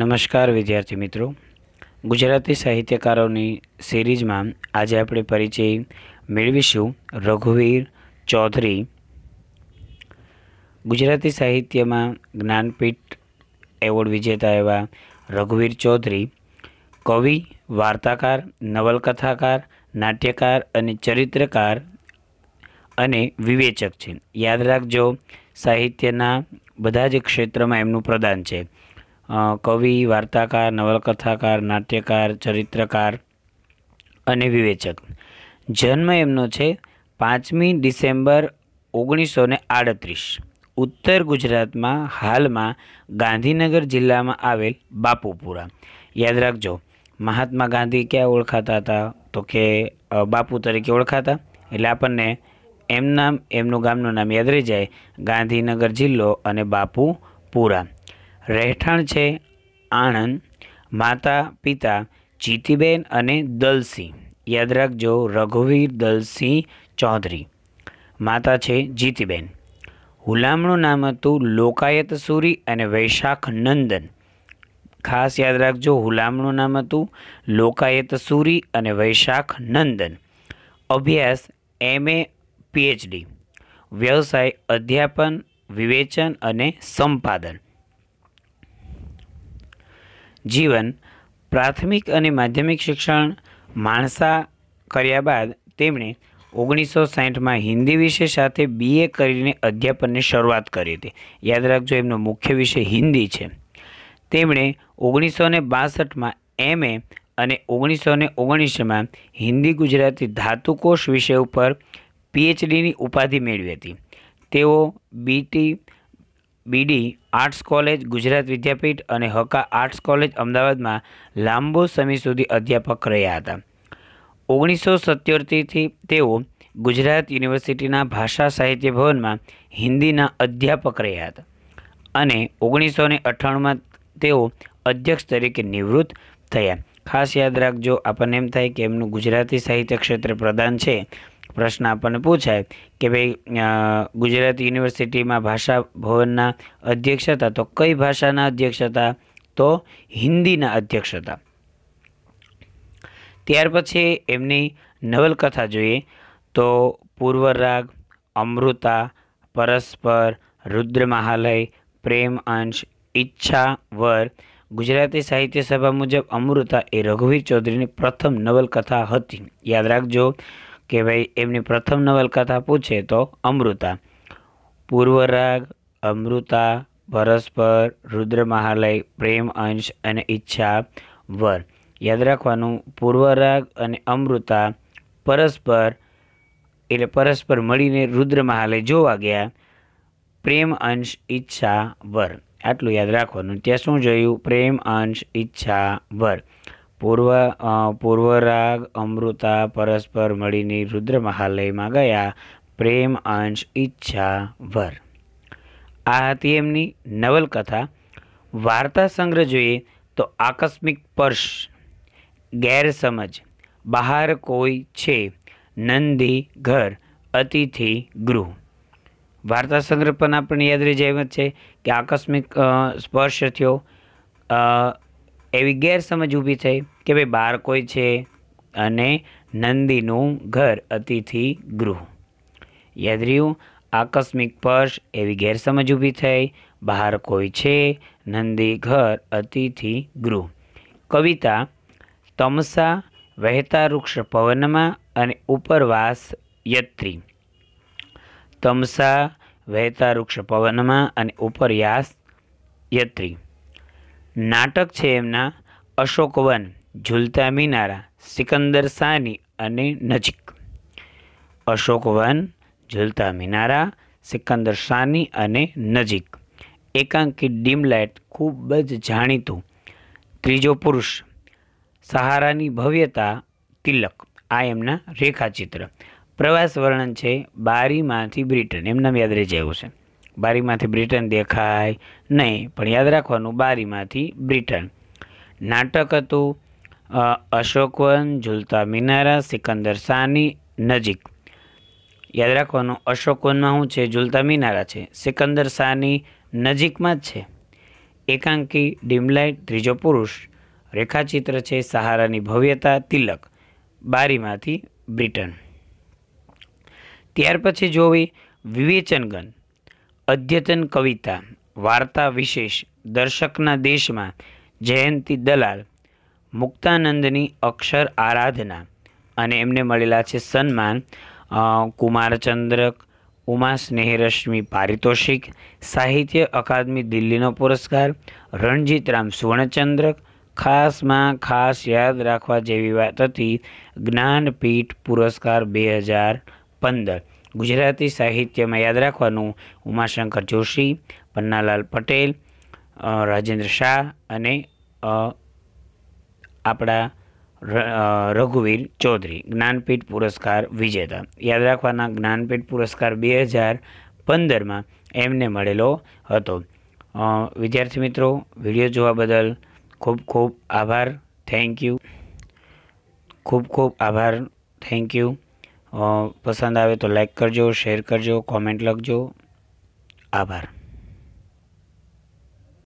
નમસ્કાર વિદ્યાર્થી મિત્રો ગુજરાતી સાહિત્યકારોની સિરીઝમાં આજે આપણે પરિચય મેળવીશું રઘુવીર ચૌધરી ગુજરાતી સાહિત્યમાં જ્ઞાનપીઠ એવોર્ડ વિજેતા એવા રઘુવીર ચૌધરી કવિ વાર્તાકાર નવલકથાકાર નાટ્યકાર અને ચરિત્રકાર અને વિવેચક છે યાદ રાખજો સાહિત્યના બધા જ ક્ષેત્રમાં એમનું પ્રદાન છે કવિ વાર્તાકાર નવલકથાકાર નાટ્યકાર ચરિત્રકાર અને વિવેચક જન્મ એમનો છે પાંચમી ડિસેમ્બર ઓગણીસો ને આડત્રીસ ઉત્તર ગુજરાતમાં હાલમાં ગાંધીનગર જિલ્લામાં આવેલ બાપુપુરા યાદ રાખજો મહાત્મા ગાંધી ક્યાં ઓળખાતા હતા તો કે બાપુ તરીકે ઓળખાતા એટલે આપણને એમ નામ એમનું ગામનું નામ યાદ રહી જાય ગાંધીનગર જિલ્લો અને બાપુપુરા રહેઠાણ છે આણંદ માતા પિતા જીતીબેન અને દલસિંહ યાદ રાખજો રઘુવીર દલસિંહ ચૌધરી માતા છે જીતીબેન હુલામણું નામ હતું લોકાયત સુરી અને વૈશાખ નંદન ખાસ યાદ રાખજો હુલામણું નામ હતું લોકાયત સુરી અને વૈશાખ નંદન અભ્યાસ એમ એ પીએચડી વ્યવસાય અધ્યાપન વિવેચન અને સંપાદન જીવન પ્રાથમિક અને માધ્યમિક શિક્ષણ માણસા કર્યા બાદ તેમણે ઓગણીસો સાહીઠમાં હિન્દી વિષય સાથે બી એ કરીને અધ્યાપનની શરૂઆત કરી હતી યાદ રાખજો એમનો મુખ્ય વિષય હિન્દી છે તેમણે ઓગણીસો ને બાસઠમાં એમએ અને ઓગણીસો ને ઓગણીસમાં હિન્દી ગુજરાતી ધાતુકોષ વિષય ઉપર પીએચડીની ઉપાધિ મેળવી હતી તેઓ BT BD arts college Gujarat Vidyapith અને હકા આર્ટ્સ કોલેજ અમદાવાદમાં લાંબો સમય સુધી અધ્યાપક રહ્યા હતા ઓગણીસો સત્યોતેરથી તેઓ ગુજરાત યુનિવર્સિટીના ભાષા સાહિત્ય ભવનમાં હિન્દીના અધ્યાપક રહ્યા હતા અને ઓગણીસો ને અઠ્ઠાણુંમાં તેઓ અધ્યક્ષ તરીકે નિવૃત્ત થયા ખાસ યાદ રાખજો આપણને એમ થાય કે એમનું ગુજરાતી સાહિત્ય ક્ષેત્રે પ્રદાન છે પ્રશ્ન આપણને પૂછાય કે ભાઈ ગુજરાત યુનિવર્સિટીમાં ભાષા ભવનના અધ્યક્ષ હતા તો કઈ ભાષાના અધ્યક્ષ હતા તો હિન્દીના અધ્યક્ષ હતા ત્યાર પછી એમની નવલકથા જોઈએ તો પૂર્વરાગ અમૃતા પરસ્પર રુદ્ર મહાલય પ્રેમ અંશ ઈચ્છા વર ગુજરાતી સાહિત્ય સભા મુજબ અમૃતા એ રઘુવીર ચૌધરીની પ્રથમ નવલકથા હતી યાદ રાખજો કે ભાઈ એમની પ્રથમ નવલકથા પૂછે તો અમૃતા પૂર્વરાગ અમૃતા પરસ્પર રુદ્ર મહાલય પ્રેમ અંશ અને ઈચ્છા વર યાદ રાખવાનું પૂર્વરાગ અને અમૃતા પરસ્પર એટલે પરસ્પર મળીને રુદ્ર મહાલય જોવા ગયા પ્રેમ અંશ ઈચ્છા વર આટલું યાદ રાખવાનું ત્યાં શું જોયું પ્રેમ અંશ ઈચ્છા વર પૂર્વ પૂર્વરાગ અમૃતા પરસ્પર મળીને રુદ્ર મહાલયમાં ગયા પ્રેમ અંશ ઈચ્છા વર આ હતી એમની નવલકથા વાર્તા સંગ્રહ જોઈએ તો આકસ્મિક સ્પર્શ ગેરસમજ બહાર કોઈ છે નંદી ઘર અતિથિ ગૃહ વાર્તા સંગ્રહ પણ આપણને યાદ રહી જાય એમ છે કે આકસ્મિક સ્પર્શ થયો એવી ગેરસમજ ઊભી થઈ કે ભાઈ કોઈ છે અને નંદીનું ઘર અતિથિ ગૃહ યાદ રહ્યું આકસ્મિક પર્શ એવી ગેરસમજ ઊભી થઈ બહાર કોઈ છે નંદી ઘર અતિથિ ગૃહ કવિતા તમસા વહેતા વૃક્ષ પવનમાં અને ઉપરવાસ યત્રી તમસા વહેતા વૃક્ષ પવનમાં અને ઉપરયાસ યત્રી નાટક છે એમના અશોકવન ઝૂલતા મિનારા સિકંદર શાહની અને નજીક અશોકવન ઝૂલતા મિનારા સિકંદર શાહની અને નજીક એકાંકિત ડીમલાઇટ ખૂબ જ જાણીતું ત્રીજો પુરુષ સહારાની ભવ્યતા તિલક આ એમના રેખાચિત્ર પ્રવાસ વર્ણન છે બારીમાંથી બ્રિટન એમ નામ યાદ રહી જાય છે બારીમાંથી બ્રિટન દેખાય નહીં પણ યાદ રાખવાનું બારીમાંથી બ્રિટન નાટક હતું અશોકવન ઝૂલતા મિનારા સિકંદર શાહની નજીક યાદ રાખવાનું અશોકવનમાં શું છે ઝૂલતા મિનારા છે સિકંદર શાહની નજીકમાં જ છે એકાંકી ડીમલાઇટ ત્રીજો પુરુષ રેખાચિત્ર છે સહારાની ભવ્યતા તિલક બારીમાંથી બ્રિટન ત્યાર પછી જોવી વિવેચનગન અદ્યતન કવિતા વાર્તા વિશેષ દર્શકના દેશમાં જયંતિ દલાલ મુક્તાનંદની અક્ષર આરાધના અને એમને મળેલા છે સન્માન કુમારચંદ્રક ઉમા સ્નેહરશ્મિ પારિતોષિક સાહિત્ય અકાદમી દિલ્હીનો પુરસ્કાર રણજીતરામ સુવર્ણચંદ્રક ખાસમાં ખાસ યાદ રાખવા જેવી વાત હતી જ્ઞાનપીઠ પુરસ્કાર બે હજાર પંદર ગુજરાતી સાહિત્યમાં યાદ રાખવાનું ઉમાશંકર જોશી પન્નાલાલ પટેલ રાજેન્દ્ર શાહ અને આપણા રઘુવીર ચૌધરી જ્ઞાનપીઠ પુરસ્કાર વિજેતા યાદ રાખવાના જ્ઞાનપીઠ પુરસ્કાર બે હજાર પંદરમાં એમને મળેલો હતો વિદ્યાર્થી મિત્રો વિડીયો જોવા બદલ ખૂબ ખૂબ આભાર થેન્ક યુ ખૂબ ખૂબ આભાર થેન્ક યુ પસંદ આવે તો લાઈક કરજો શેર કરજો કોમેન્ટ લખજો આભાર